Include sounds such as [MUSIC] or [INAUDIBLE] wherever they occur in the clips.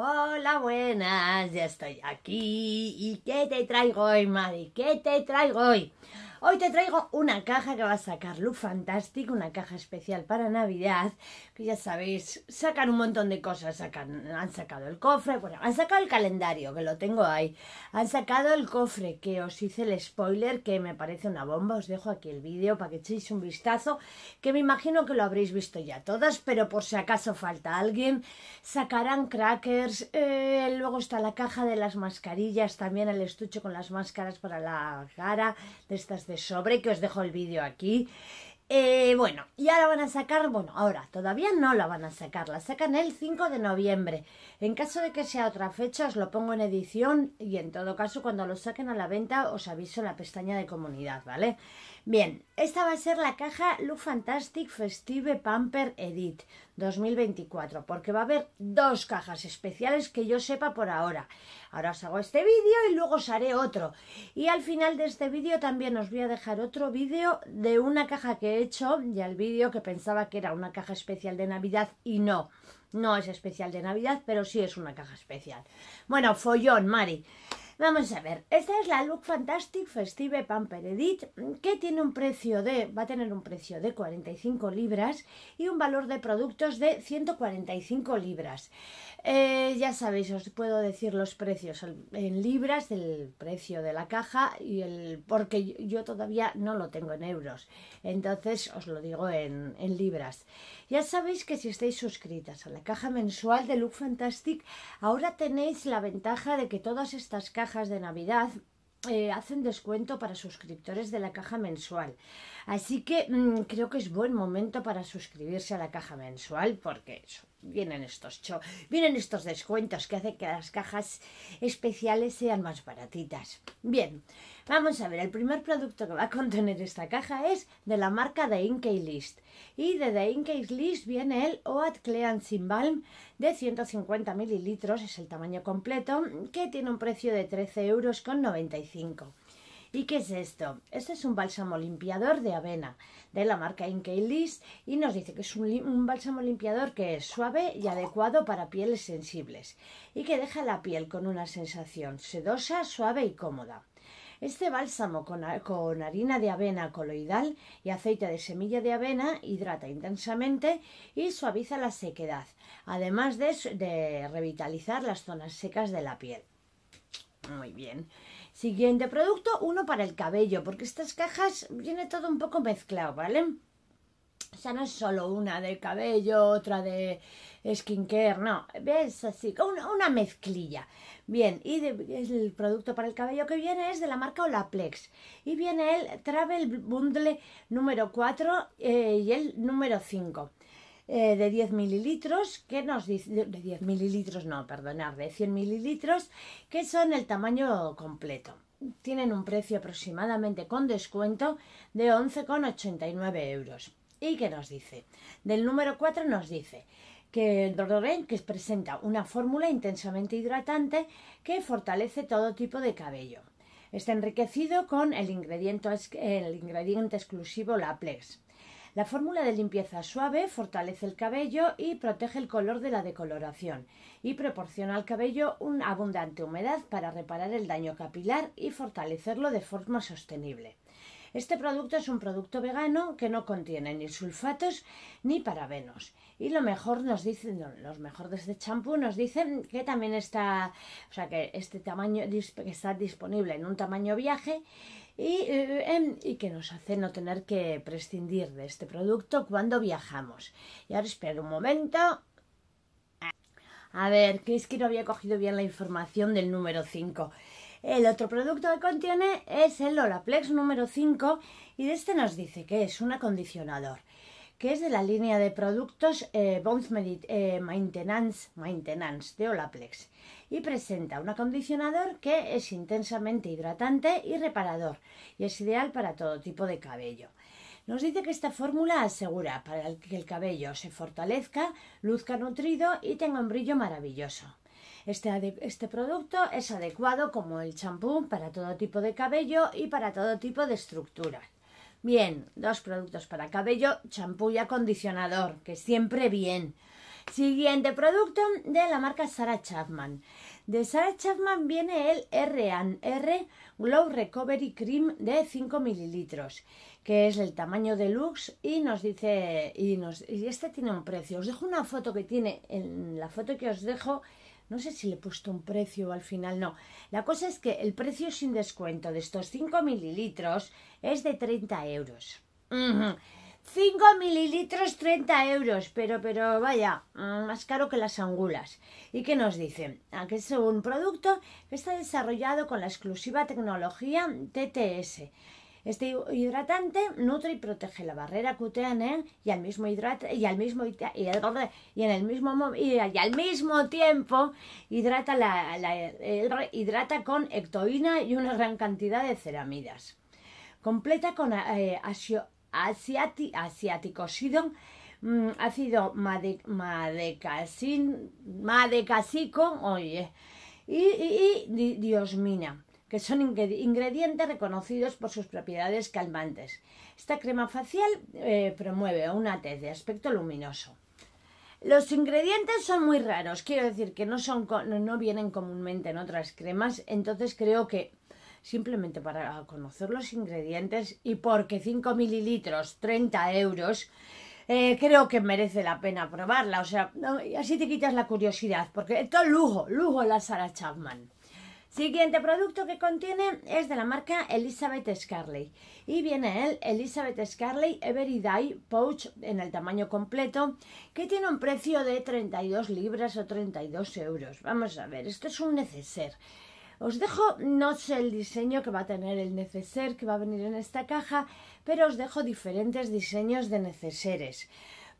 Hola, buenas, ya estoy aquí. ¿Y qué te traigo hoy, Mari? ¿Qué te traigo hoy? Hoy te traigo una caja que va a sacar Look fantástico, una caja especial para Navidad, que ya sabéis, sacan un montón de cosas, han sacado el cofre, bueno, han sacado el calendario, que lo tengo ahí, han sacado el cofre, que os hice el spoiler, que me parece una bomba, os dejo aquí el vídeo para que echéis un vistazo, que me imagino que lo habréis visto ya todas, pero por si acaso falta alguien, sacarán crackers, eh, luego está la caja de las mascarillas, también el estuche con las máscaras para la cara de estas de sobre que os dejo el vídeo aquí. Eh, bueno, ya la van a sacar, bueno, ahora todavía no la van a sacar, la sacan el 5 de noviembre. En caso de que sea otra fecha, os lo pongo en edición y en todo caso cuando lo saquen a la venta os aviso en la pestaña de comunidad, ¿vale? Bien, esta va a ser la caja Look Fantastic Festive Pamper Edit, 2024, porque va a haber dos cajas especiales que yo sepa por ahora. Ahora os hago este vídeo y luego os haré otro. Y al final de este vídeo también os voy a dejar otro vídeo de una caja que he hecho, ya el vídeo que pensaba que era una caja especial de Navidad y no. No es especial de Navidad, pero sí es una caja especial. Bueno, follón, Mari. Vamos a ver, esta es la Look Fantastic Festive Pamper Edit que tiene un precio de, va a tener un precio de 45 libras y un valor de productos de 145 libras. Eh, ya sabéis, os puedo decir los precios en libras, del precio de la caja y el, porque yo todavía no lo tengo en euros, entonces os lo digo en, en libras. Ya sabéis que si estáis suscritas a la caja mensual de Look Fantastic, ahora tenéis la ventaja de que todas estas cajas de Navidad eh, hacen descuento para suscriptores de la caja mensual. Así que mm, creo que es buen momento para suscribirse a la caja mensual porque eso, vienen estos vienen estos descuentos que hacen que las cajas especiales sean más baratitas. Bien, vamos a ver, el primer producto que va a contener esta caja es de la marca The Inkey List. Y de The Inkey List viene el Oat Cleansing Balm de 150 mililitros, es el tamaño completo, que tiene un precio de 13,95 euros. ¿Y qué es esto? Este es un bálsamo limpiador de avena de la marca Inkey List y nos dice que es un, bálsamo limpiador que es suave y adecuado para pieles sensibles y que deja la piel con una sensación sedosa, suave y cómoda. Este bálsamo con, harina de avena coloidal y aceite de semilla de avena hidrata intensamente y suaviza la sequedad, además de revitalizar las zonas secas de la piel. Muy bien. Siguiente producto, uno para el cabello, porque estas cajas viene todo un poco mezclado, ¿vale? O sea, no es solo una de cabello, otra de skincare, no, ves así, una, mezclilla. Bien, y el producto para el cabello que viene es de la marca Olaplex. Y viene el Travel Bundle número 4 eh, y el número 5. Eh, de 10 mililitros, que nos dice, de 10 mililitros, no, perdonar, de 100 mililitros, que son el tamaño completo. Tienen un precio aproximadamente con descuento de 11,89 euros. ¿Y qué nos dice? Del número 4 nos dice que que presenta una fórmula intensamente hidratante que fortalece todo tipo de cabello. Está enriquecido con el ingrediente, el ingrediente exclusivo Laplex, la fórmula de limpieza suave fortalece el cabello y protege el color de la decoloración y proporciona al cabello una abundante humedad para reparar el daño capilar y fortalecerlo de forma sostenible. Este producto es un producto vegano que no contiene ni sulfatos ni parabenos. Y lo mejor nos dicen, los mejores de champú nos dicen que también está, o sea, que este tamaño está disponible en un tamaño viaje eh, em, y, que nos hace no tener que prescindir de este producto cuando viajamos. Y ahora espero un momento. A ver, que es que no había cogido bien la información del número 5. El otro producto que contiene es el Olaplex número 5 y de este nos dice que es un acondicionador que es de la línea de productos eh, eh, Maintenance, Maintenance de Olaplex y presenta un acondicionador que es intensamente hidratante y reparador y es ideal para todo tipo de cabello. Nos dice que esta fórmula asegura para que el cabello se fortalezca, luzca nutrido y tenga un brillo maravilloso. Este, este, producto es adecuado como el champú para todo tipo de cabello y para todo tipo de estructura. Bien, dos productos para cabello, champú y acondicionador, que siempre bien. Siguiente producto de la marca Sarah Chapman. De Sarah Chapman viene el R&R Glow Recovery Cream de 5 mililitros, que es el tamaño deluxe y nos dice y, nos, y este tiene un precio. Os dejo una foto que tiene en la foto que os dejo no sé si le he puesto un precio al final, no. La cosa es que el precio sin descuento de estos 5 mililitros es de 30 euros. cinco 5 mililitros, 30 euros, pero, pero vaya, mm, más caro que las angulas. ¿Y qué nos dicen? Aquí ah, que es un producto que está desarrollado con la exclusiva tecnología TTS este hidratante nutre y protege la barrera cutánea ¿eh? y al mismo hidrata, y al mismo y, en el mismo y, al mismo tiempo hidrata hidrata con ectoína y una gran cantidad de ceramidas. Completa con eh, asiático mm, ácido madecasico, y diosmina que son ingredientes reconocidos por sus propiedades calmantes. Esta crema facial eh, promueve una tez de aspecto luminoso. Los ingredientes son muy raros, quiero decir que no, son, no vienen comúnmente en otras cremas, entonces creo que simplemente para conocer los ingredientes y porque 5 mililitros, 30 euros, eh, creo que merece la pena probarla. O sea, así te quitas la curiosidad, porque esto es lujo, lujo la Sara Chapman. Siguiente producto que contiene es de la marca Elizabeth Scarley y viene el Elizabeth Scarley Everyday Pouch en el tamaño completo que tiene un precio de 32 libras o 32 euros. Vamos a ver, esto es un neceser. Os dejo, no sé el diseño que va a tener el neceser que va a venir en esta caja, pero os dejo diferentes diseños de neceseres.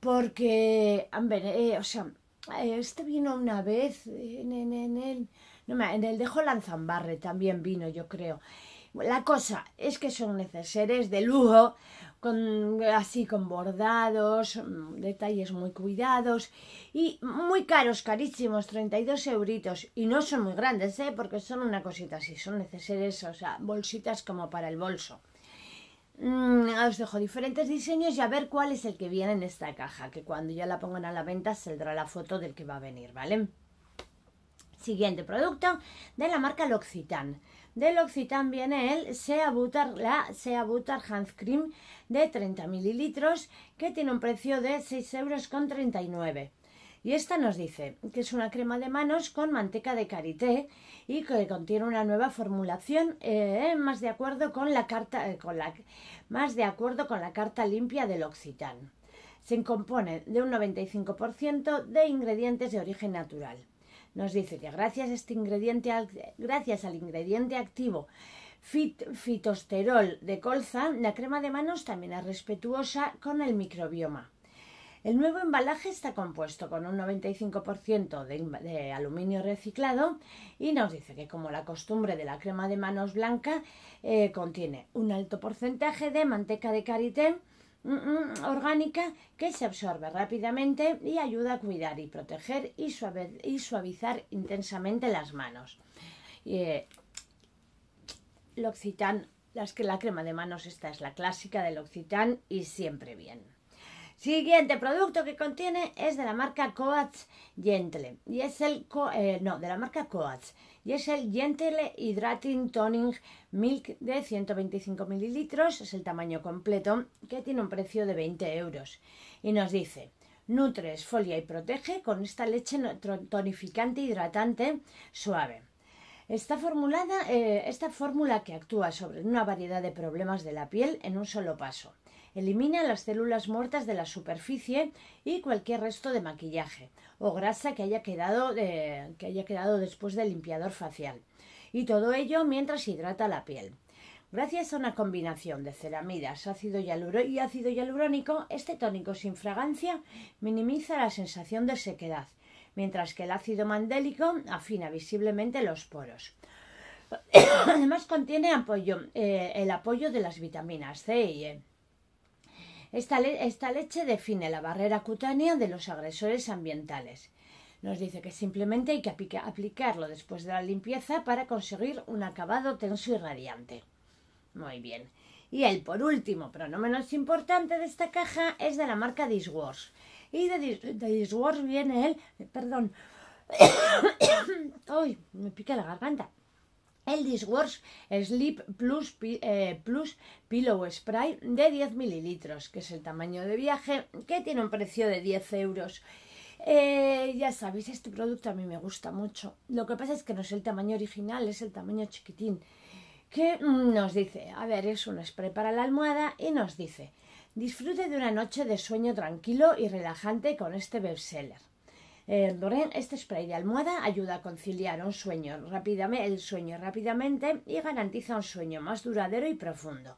Porque, a ver, eh, o sea, este vino una vez en, en el en el dejo Lanzambarre también vino, yo creo. La cosa es que son neceseres de lujo, con, así con bordados, mm, detalles muy cuidados y muy caros, carísimos, 32 euritos. Y no son muy grandes, ¿eh? porque son una cosita así, son neceseres, o sea, bolsitas como para el bolso. Mm, os dejo diferentes diseños y a ver cuál es el que viene en esta caja, que cuando ya la pongan a la venta saldrá la foto del que va a venir, ¿vale? Siguiente producto de la marca L'Occitane. De L'Occitane viene el Sea Butter, la Sea Butter Hand Cream de 30 mililitros que tiene un precio de 6,39 euros. Y esta nos dice que es una crema de manos con manteca de karité y que contiene una nueva formulación eh, más de acuerdo con la carta eh, con más de acuerdo con la carta limpia del Occitan. Se compone de un 95% de ingredientes de origen natural nos dice que gracias este ingrediente, gracias al ingrediente activo fitosterol de colza, la crema de manos también es respetuosa con el microbioma. El nuevo embalaje está compuesto con un 95% de, de, aluminio reciclado y nos dice que como la costumbre de la crema de manos blanca eh, contiene un alto porcentaje de manteca de karité, Mm, mm, orgánica que se absorbe rápidamente y ayuda a cuidar y proteger y, suavizar intensamente las manos. Y, eh, las que la crema de manos, esta es la clásica del occitán y siempre bien. Siguiente producto que contiene es de la marca Coats Gentle. Y es el, eh, no, de la marca Coats. Y es el Gentle Hydrating Toning Milk de 125 mililitros. Es el tamaño completo que tiene un precio de 20 euros. Y nos dice, nutre, esfolia y protege con esta leche tonificante, hidratante, suave. Está formulada, eh, esta fórmula que actúa sobre una variedad de problemas de la piel en un solo paso. Elimina las células muertas de la superficie y cualquier resto de maquillaje o grasa que haya quedado, que haya quedado después del limpiador facial. Y todo ello mientras hidrata la piel. Gracias a una combinación de ceramidas, ácido y ácido hialurónico, este tónico sin fragancia minimiza la sensación de sequedad, mientras que el ácido mandélico afina visiblemente los poros. [COUGHS] Además contiene eh, el apoyo de las vitaminas C y E. Esta, leche define la barrera cutánea de los agresores ambientales. Nos dice que simplemente hay que aplicarlo después de la limpieza para conseguir un acabado tenso y radiante. Muy bien. Y el por último, pero no menos importante de esta caja, es de la marca Disworks. Y de, Dis viene el... Perdón. ¡Ay! [COUGHS] [COUGHS] Me pica la garganta. El Works Sleep Plus, eh, Plus Pillow Spray de 10 mililitros, que es el tamaño de viaje, que tiene un precio de 10 euros. Eh, ya sabéis, este producto a mí me gusta mucho. Lo que pasa es que no es el tamaño original, es el tamaño chiquitín. Que nos dice, a ver, es un spray para la almohada y nos dice, disfrute de una noche de sueño tranquilo y relajante con este bestseller. Eh, este spray de almohada ayuda a conciliar un sueño el sueño rápidamente y garantiza un sueño más duradero y profundo.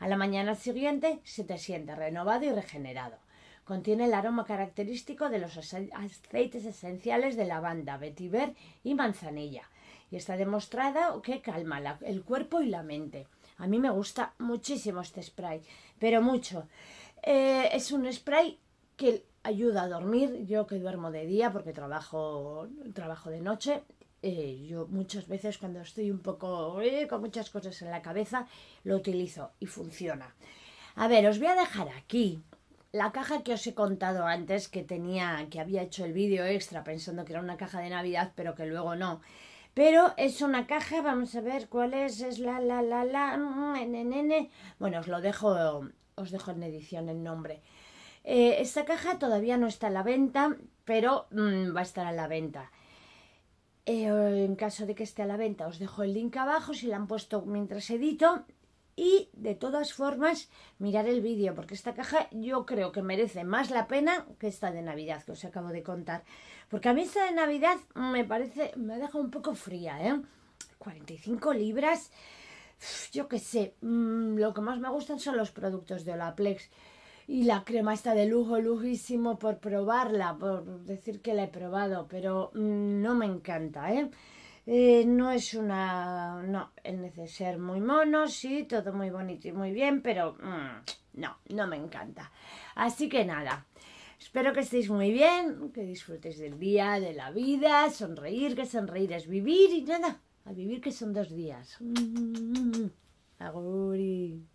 A la mañana siguiente se te siente renovado y regenerado. Contiene el aroma característico de los aceites esenciales de lavanda, vetiver y manzanilla. Y está demostrado que calma el cuerpo y la mente. A mí me gusta muchísimo este spray, pero mucho. Eh, es un spray que ayuda a dormir. Yo que duermo de día porque trabajo, trabajo de noche. Eh, yo muchas veces cuando estoy un poco eh, con muchas cosas en la cabeza, lo utilizo y funciona. A ver, os voy a dejar aquí la caja que os he contado antes que tenía, que había hecho el vídeo extra pensando que era una caja de Navidad, pero que luego no. Pero es una caja, vamos a ver cuál es, es la, la, la, la, mm, nene. Bueno, os lo dejo, os dejo en edición el nombre. Eh, esta caja todavía no está a la venta, pero mm, va a estar a la venta. Eh, en caso de que esté a la venta, os dejo el link abajo si la han puesto mientras edito. Y de todas formas, mirar el vídeo, porque esta caja yo creo que merece más la pena que esta de Navidad que os acabo de contar. Porque a mí esta de Navidad me parece, me deja un poco fría, ¿eh? 45 libras, yo qué sé, mm, lo que más me gustan son los productos de Olaplex. Y la crema está de lujo, lujísimo por probarla, por decir que la he probado, pero mm, no me encanta, ¿eh? ¿eh? no es una. No, el necesario muy mono, sí, todo muy bonito y muy bien, pero mm, no, no me encanta. Así que nada, espero que estéis muy bien, que disfrutéis del día, de la vida, sonreír, que sonreír es vivir y nada, a vivir que son dos días. [LAUGHS]